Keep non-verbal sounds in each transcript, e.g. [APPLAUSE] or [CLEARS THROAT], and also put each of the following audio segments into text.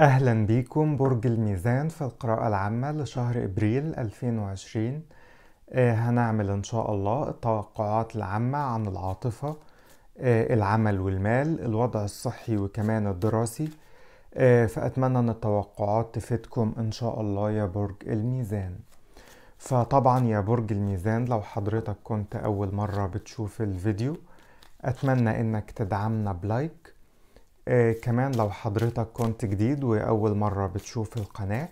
أهلا بيكم برج الميزان في القراءة العامة لشهر إبريل 2020 آه، هنعمل إن شاء الله التوقعات العامة عن العاطفة آه، العمل والمال الوضع الصحي وكمان الدراسي آه، فأتمنى أن التوقعات تفيدكم إن شاء الله يا برج الميزان فطبعا يا برج الميزان لو حضرتك كنت أول مرة بتشوف الفيديو أتمنى إنك تدعمنا بلايك آه كمان لو حضرتك كنت جديد وأول مرة بتشوف القناة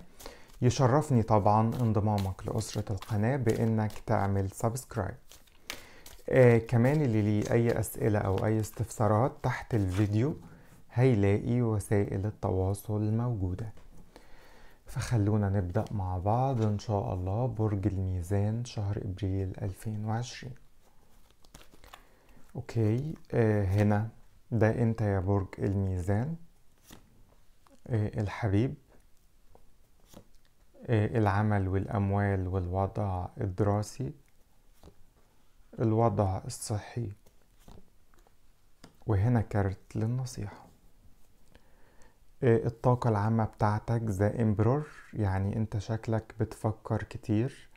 يشرفني طبعا انضمامك لأسرة القناة بإنك تعمل سبسكرايب آه كمان اللي ليه أي أسئلة أو أي استفسارات تحت الفيديو هيلاقي وسائل التواصل موجودة فخلونا نبدأ مع بعض إن شاء الله برج الميزان شهر إبريل 2020 أوكي آه هنا ده انت يا برج الميزان إيه الحبيب إيه العمل والأموال والوضع الدراسي الوضع الصحي وهنا كارت للنصيحة إيه الطاقة العامة بتاعتك ذا امبرور يعني انت شكلك بتفكر كتير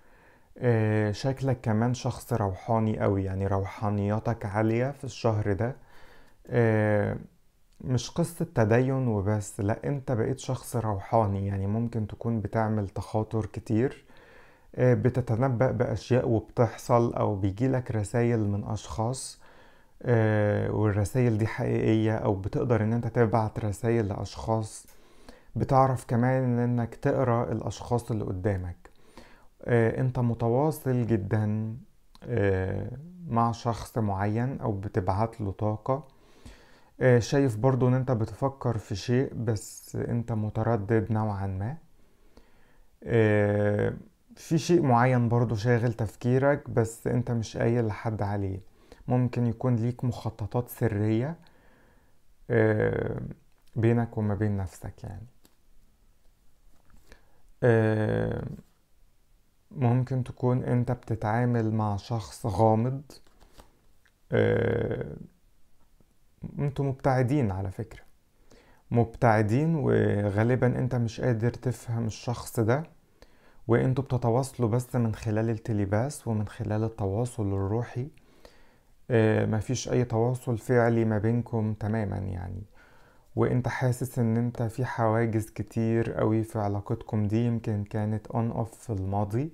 شكلك كمان شخص روحاني قوي يعني روحانياتك عالية في الشهر ده آه، مش قصة تدين وبس لا انت بقيت شخص روحاني يعني ممكن تكون بتعمل تخاطر كتير آه، بتتنبأ بأشياء وبتحصل أو بيجيلك رسايل من أشخاص آه، والرسايل دي حقيقية أو بتقدر إن أنت تبعت رسايل لأشخاص بتعرف كمان إنك تقرأ الأشخاص اللي قدامك أنت متواصل جدا مع شخص معين أو بتبعت له طاقة آه، شايف برضو ان انت بتفكر في شيء بس انت متردد نوعا ما آه، في شيء معين برضو شاغل تفكيرك بس انت مش قايل لحد عليه ممكن يكون ليك مخططات سرية آه، بينك وما بين نفسك يعني ممكن تكون انت بتتعامل مع شخص غامض انتوا مبتعدين على فكرة مبتعدين وغالبا انت مش قادر تفهم الشخص ده وانتوا بتتواصلوا بس من خلال التليباس ومن خلال التواصل الروحي اه مفيش اي تواصل فعلي ما بينكم تماما يعني وانت حاسس ان انت في حواجز كتير قوي في علاقتكم دي يمكن كانت اون اوف في الماضي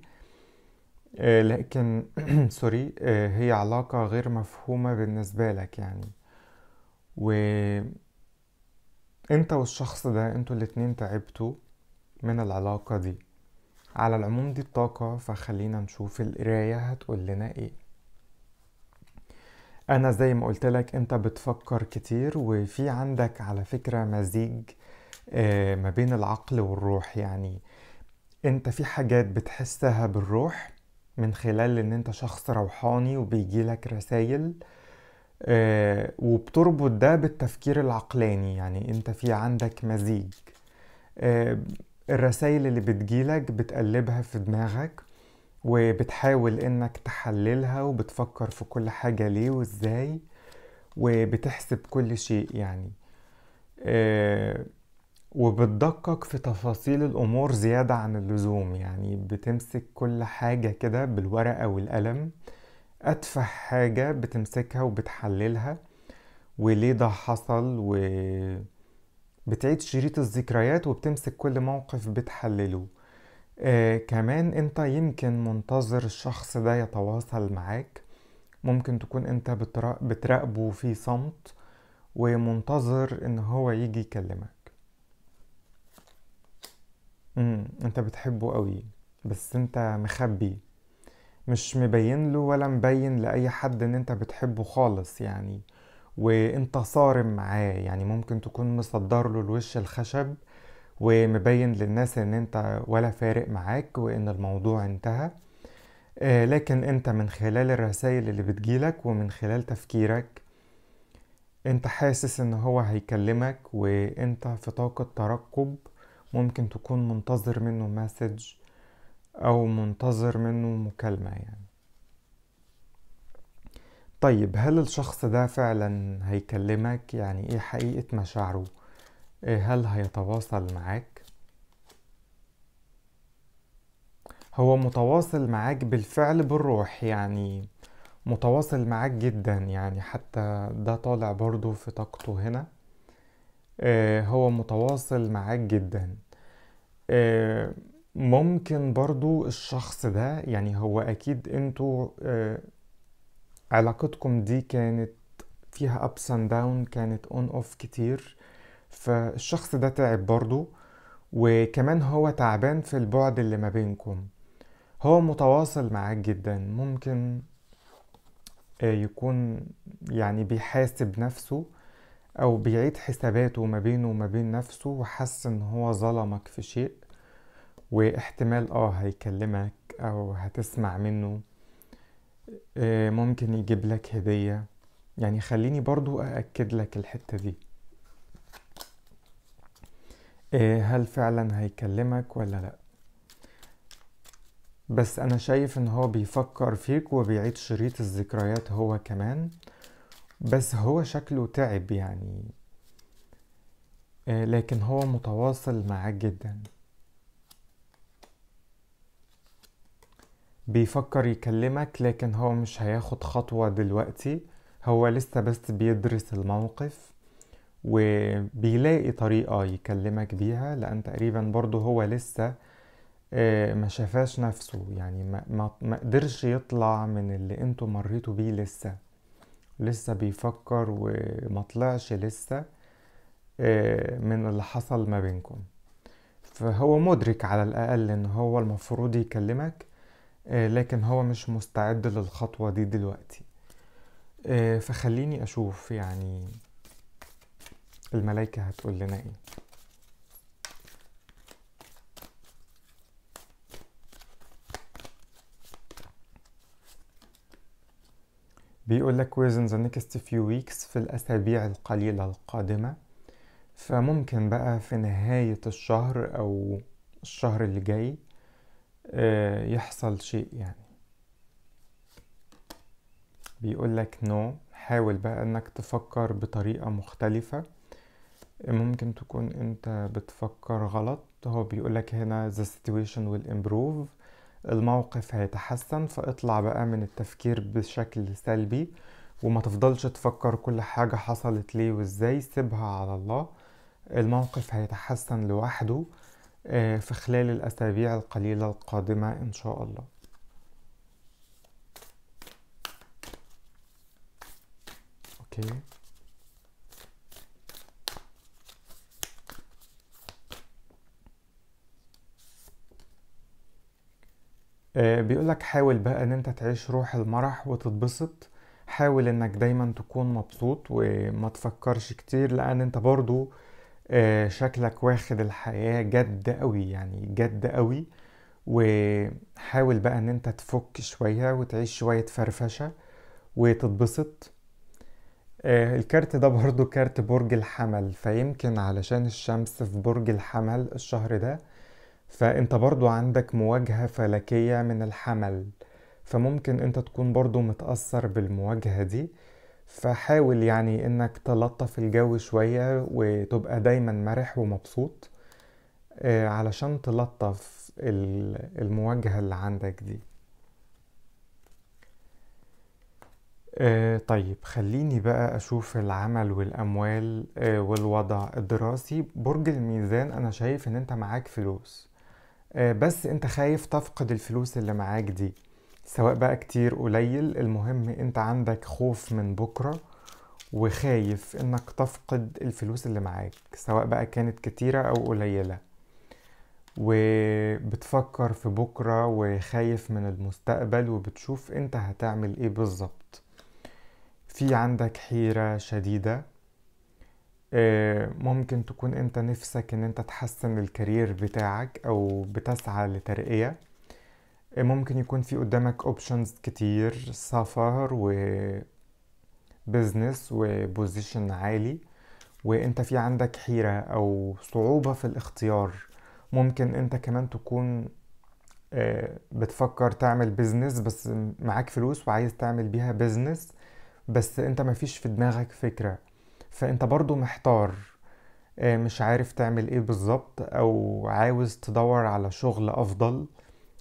اه لكن سوري [CLEARS THROAT] اه هي علاقة غير مفهومة بالنسبة لك يعني و انت والشخص ده انتوا الاتنين تعبتوا من العلاقة دي على العموم دي الطاقة فخلينا نشوف القراية هتقول لنا ايه انا زي ما قلت لك انت بتفكر كتير وفي عندك على فكرة مزيج آه، ما بين العقل والروح يعني انت في حاجات بتحسها بالروح من خلال ان انت شخص روحاني وبيجيلك رسائل آه، وبتربط ده بالتفكير العقلاني يعني انت في عندك مزيج آه، الرسائل اللي بتجيلك بتقلبها في دماغك وبتحاول انك تحللها وبتفكر في كل حاجة ليه وازاي وبتحسب كل شيء يعني آه، وبتدقق في تفاصيل الأمور زيادة عن اللزوم يعني بتمسك كل حاجة كده بالورقة والقلم أتفه حاجة بتمسكها وبتحللها وليه ده حصل و بتعيد شريط الذكريات وبتمسك كل موقف بتحلله آه كمان انت يمكن منتظر الشخص ده يتواصل معاك ممكن تكون انت بتراقبه في صمت ومنتظر ان هو يجي يكلمك مم. انت بتحبه قوي بس انت مخبي مش مبين له ولا مبين لأي حد إن أنت بتحبه خالص يعني وأنت صارم معاه يعني ممكن تكون مصدر له الوش الخشب ومبين للناس إن أنت ولا فارق معاك وإن الموضوع انتهى آه، لكن أنت من خلال الرسائل اللي بتجيلك ومن خلال تفكيرك أنت حاسس إن هو هيكلمك وأنت في طاقة ترقب ممكن تكون منتظر منه مسج أو منتظر منه مكالمة يعني طيب هل الشخص ده فعلا هيكلمك يعني ايه حقيقة مشاعره إيه، هل هيتواصل معاك هو متواصل معاك بالفعل بالروح يعني متواصل معاك جدا يعني حتى ده طالع برضو في طاقته هنا إيه، هو متواصل معاك جدا إيه، ممكن برضو الشخص ده يعني هو اكيد انتوا آه، علاقتكم دي كانت فيها ups and down كانت on off كتير فالشخص ده تعب برضو وكمان هو تعبان في البعد اللي ما بينكم هو متواصل معاك جدا ممكن آه، يكون يعني بيحاسب نفسه او بيعيد حساباته ما بينه وما بين نفسه وحس ان هو ظلمك في شيء واحتمال اه هيكلمك او هتسمع منه آه، ممكن يجيب لك هدية يعني خليني برضو أأكد لك الحتة دي آه، هل فعلا هيكلمك ولا لا بس أنا شايف إن هو بيفكر فيك وبيعيد شريط الذكريات هو كمان بس هو شكله تعب يعني آه، لكن هو متواصل معاك جداً بيفكر يكلمك لكن هو مش هياخد خطوة دلوقتي هو لسه بس بيدرس الموقف وبيلاقي طريقة يكلمك بيها لأن تقريبا برضه هو لسه آه، ما شافاش نفسه يعني ما, ما قدرش يطلع من اللي انتوا مريتوا بيه لسه لسه بيفكر وما طلعش لسه آه، من اللي حصل ما بينكم فهو مدرك على الأقل إن هو المفروض يكلمك آه، لكن هو مش مستعد للخطوة دي دلوقتي آه، فخليني أشوف يعني الملايكة هتقول لنا إيه بيقول لك within the next few weeks في الأسابيع القليلة القادمة فممكن بقى في نهاية الشهر أو الشهر اللي جاي آه، يحصل شيء يعني بيقول لك نو حاول بقى انك تفكر بطريقة مختلفة ممكن تكون انت بتفكر غلط هو بيقول لك هنا the situation will improve الموقف هيتحسن فاطلع بقى من التفكير بشكل سلبي وما تفضلش تفكر كل حاجة حصلت ليه وازاي سيبها على الله الموقف هيتحسن لوحده آه، في خلال الأسابيع القليلة القادمة إن شاء الله أوكي آه، بيقولك حاول بقى ان انت تعيش روح المرح وتتبسط حاول انك دايما تكون مبسوط وما تفكرش كتير لان انت برضو آه، شكلك واخد الحياة جد قوي يعني جد قوي وحاول بقى ان انت تفك شوية وتعيش شوية فرفشة وتتبسط آه، الكارت ده برضو كارت برج الحمل فيمكن علشان الشمس في برج الحمل الشهر ده فانت برضو عندك مواجهة فلكية من الحمل فممكن انت تكون برضو متأثر بالمواجهة دي فحاول يعني انك تلطف الجو شوية وتبقى دايما مرح ومبسوط آه، علشان تلطف المواجهة اللي عندك دي آه، طيب خليني بقى أشوف العمل والأموال آه، والوضع الدراسي برج الميزان أنا شايف إن أنت معاك فلوس بس أنت خايف تفقد الفلوس اللي معاك دي سواء بقى كتير قليل المهم انت عندك خوف من بكرة وخايف انك تفقد الفلوس اللي معاك سواء بقى كانت كتيرة او قليلة وبتفكر في بكرة وخايف من المستقبل وبتشوف انت هتعمل ايه بالظبط في عندك حيرة شديدة آه، ممكن تكون انت نفسك ان انت تحسن الكارير بتاعك او بتسعى لترقية ممكن يكون في قدامك اوبشنز كتير سفر و بزنس وبوزيشن عالي وانت في عندك حيرة او صعوبة في الاختيار ممكن انت كمان تكون آه، بتفكر تعمل بزنس بس معاك فلوس وعايز تعمل بيها بزنس بس انت مفيش في دماغك فكرة فانت برضو محتار آه، مش عارف تعمل ايه بالظبط او عاوز تدور على شغل افضل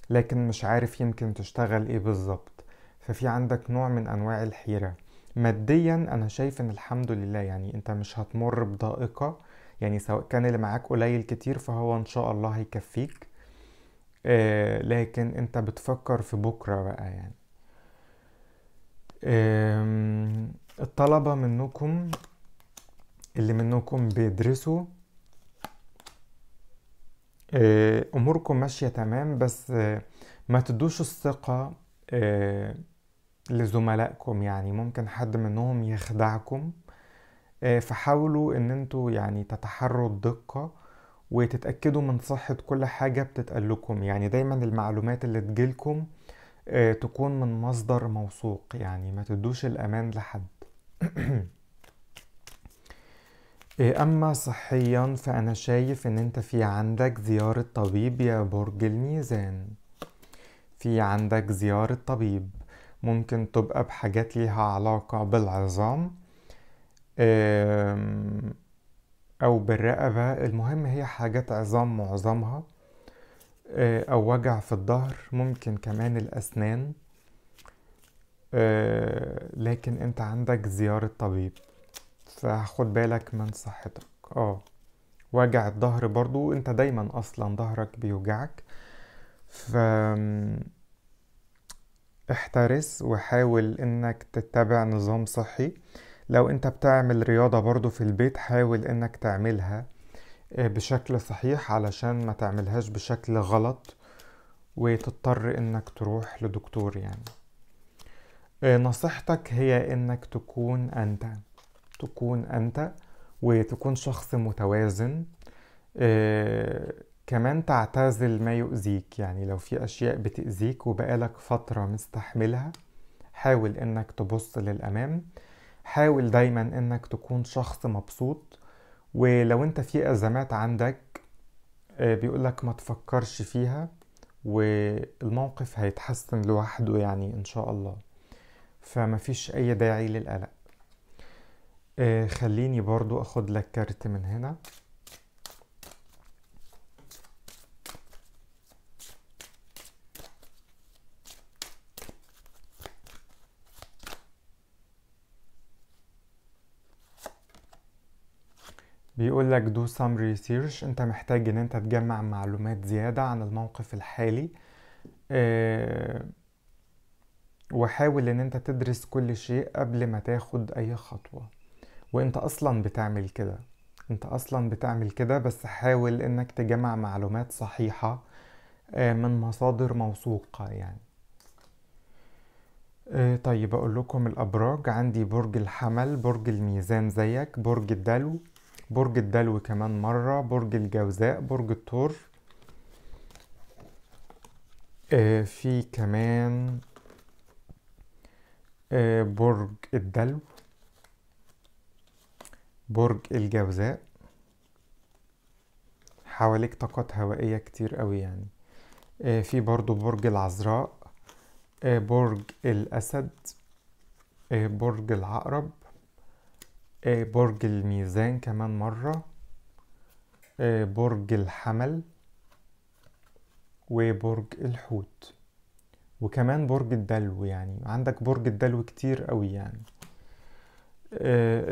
لكن مش عارف يمكن تشتغل ايه بالظبط ففي عندك نوع من انواع الحيرة ماديا انا شايف ان الحمد لله يعني انت مش هتمر بضائقة يعني سواء كان اللي معاك قليل كتير فهو ان شاء الله هيكفيك آه لكن انت بتفكر في بكرة بقى يعني آه الطلبة منكم اللي منكم بيدرسوا آه، اموركم ماشيه تمام بس آه، ما تدوش الثقه آه، لزملائكم يعني ممكن حد منهم يخدعكم فحاولوا ان انتوا يعني تتحروا الدقه وتتاكدوا من صحه كل حاجه بتتقال لكم يعني دايما المعلومات اللي تجيلكم تكون من مصدر موثوق يعني ما تدوش الامان لحد [CLEARS THROAT] إيه، اما صحيا فانا شايف ان انت في عندك زيارة طبيب يا برج الميزان في عندك زيارة طبيب ممكن تبقى بحاجات ليها علاقة بالعظام او بالرقبة المهم هي حاجات عظام معظمها آه، او وجع في الظهر ممكن كمان الاسنان آه، لكن انت عندك زيارة طبيب فخد بالك من صحتك اه وجع الظهر برضو انت دايما اصلا ظهرك بيوجعك ف احترس وحاول انك تتبع نظام صحي لو انت بتعمل رياضة برضو في البيت حاول انك تعملها آه، بشكل صحيح علشان ما تعملهاش بشكل غلط وتضطر انك تروح لدكتور يعني آه، نصيحتك هي انك تكون انت تكون أنت وتكون شخص متوازن آه كمان تعتزل ما يؤذيك يعني لو في أشياء بتأذيك وبقالك فترة مستحملها حاول إنك تبص للأمام حاول دايما إنك تكون شخص مبسوط ولو أنت في أزمات عندك آه بيقولك ما تفكرش فيها والموقف هيتحسن لوحده يعني إن شاء الله فمفيش أي داعي للقلق آه خليني برضو اخد لك كارت من هنا بيقول لك do some research انت محتاج ان انت تجمع معلومات زيادة عن الموقف الحالي أه وحاول ان انت تدرس كل شيء قبل ما تاخد اي خطوة وانت اصلا بتعمل كده انت اصلا بتعمل كده بس حاول انك تجمع معلومات صحيحة آه، من مصادر موثوقة يعني آه، طيب اقول لكم الابراج عندي برج الحمل برج الميزان زيك برج الدلو برج الدلو كمان مرة برج الجوزاء برج الثور آه، في كمان برج الدلو برج الجوزاء حواليك طاقات هوائية كتير قوي يعني آه، في برضو برج العذراء آه، برج الأسد آه، برج العقرب برج الميزان كمان مرة برج الحمل وبرج الحوت وكمان برج الدلو يعني عندك برج الدلو كتير قوي يعني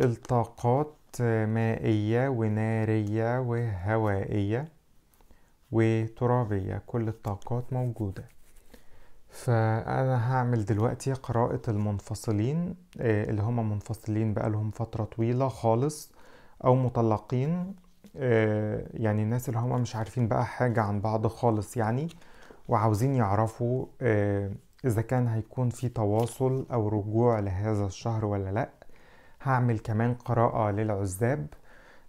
الطاقات مائية ونارية وهوائية وترابية كل الطاقات موجودة فأنا هعمل دلوقتي قراءة المنفصلين آه، اللي هما منفصلين بقالهم فترة طويلة خالص أو مطلقين آه، يعني الناس اللي هما مش عارفين بقى حاجة عن بعض خالص يعني وعاوزين يعرفوا آه، إذا كان هيكون في تواصل أو رجوع لهذا الشهر ولا لأ هعمل كمان قراءة للعزاب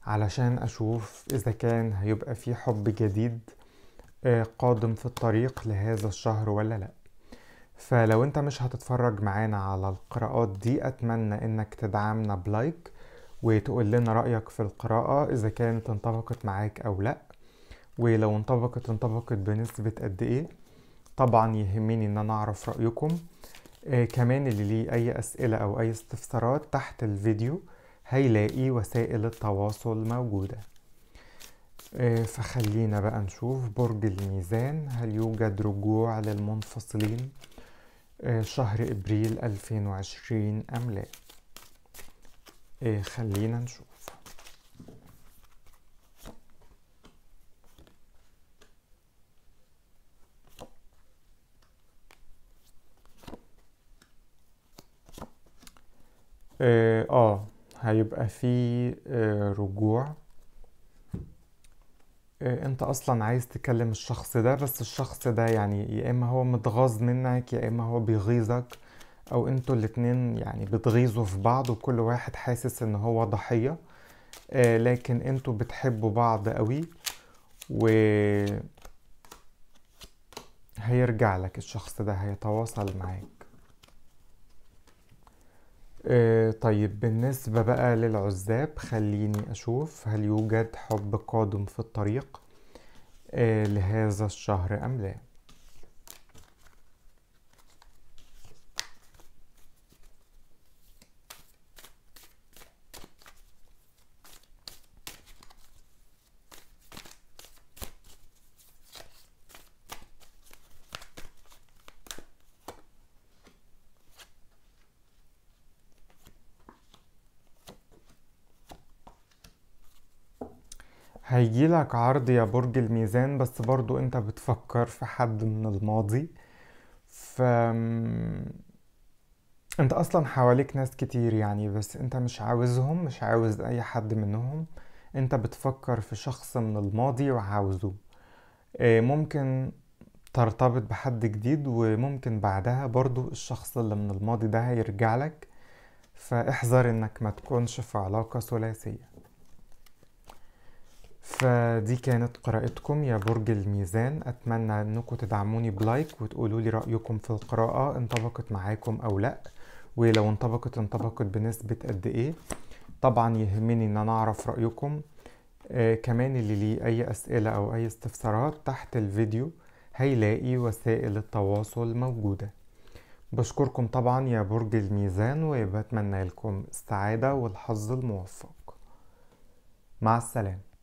علشان أشوف إذا كان هيبقى في حب جديد آه، قادم في الطريق لهذا الشهر ولا لأ فلو انت مش هتتفرج معانا على القراءات دي اتمنى انك تدعمنا بلايك وتقول لنا رأيك في القراءة اذا كانت انطبقت معاك او لا ولو انطبقت انطبقت بنسبة قد ايه طبعا يهمني ان انا اعرف رأيكم آه، كمان اللي ليه أي أسئلة أو أي استفسارات تحت الفيديو هيلاقي وسائل التواصل موجودة آه، فخلينا بقى نشوف برج الميزان هل يوجد رجوع للمنفصلين آه، شهر إبريل 2020 أم لا خلينا نشوف آه،, اه, هيبقى في آه رجوع آه انت اصلا عايز تكلم الشخص ده بس الشخص ده يعني يا اما هو متغاظ منك يا اما هو بيغيظك او انتوا الاتنين يعني بتغيظوا في بعض وكل واحد حاسس ان هو ضحية آه لكن انتوا بتحبوا بعض قوي و هيرجع لك الشخص ده هيتواصل معاك آه طيب بالنسبة بقى للعزاب خليني أشوف هل يوجد حب قادم في الطريق آه لهذا الشهر أم لا هيجيلك عرض يا برج الميزان بس برضو انت بتفكر في حد من الماضي ف انت اصلا حواليك ناس كتير يعني بس انت مش عاوزهم مش عاوز اي حد منهم انت بتفكر في شخص من الماضي وعاوزه اه، ممكن ترتبط بحد جديد وممكن بعدها برضو الشخص اللي من الماضي ده هيرجع لك فاحذر انك ما تكونش في علاقة ثلاثية فدي كانت قراءتكم يا برج الميزان اتمنى انكم تدعموني بلايك وتقولوا لي رايكم في القراءه انطبقت معاكم او لا ولو انطبقت انطبقت بنسبه قد ايه طبعا يهمني ان انا اعرف رايكم آه كمان اللي ليه اي اسئله او اي استفسارات تحت الفيديو هيلاقي وسائل التواصل موجوده بشكركم طبعا يا برج الميزان وبتمنى لكم السعاده والحظ الموفق مع السلامه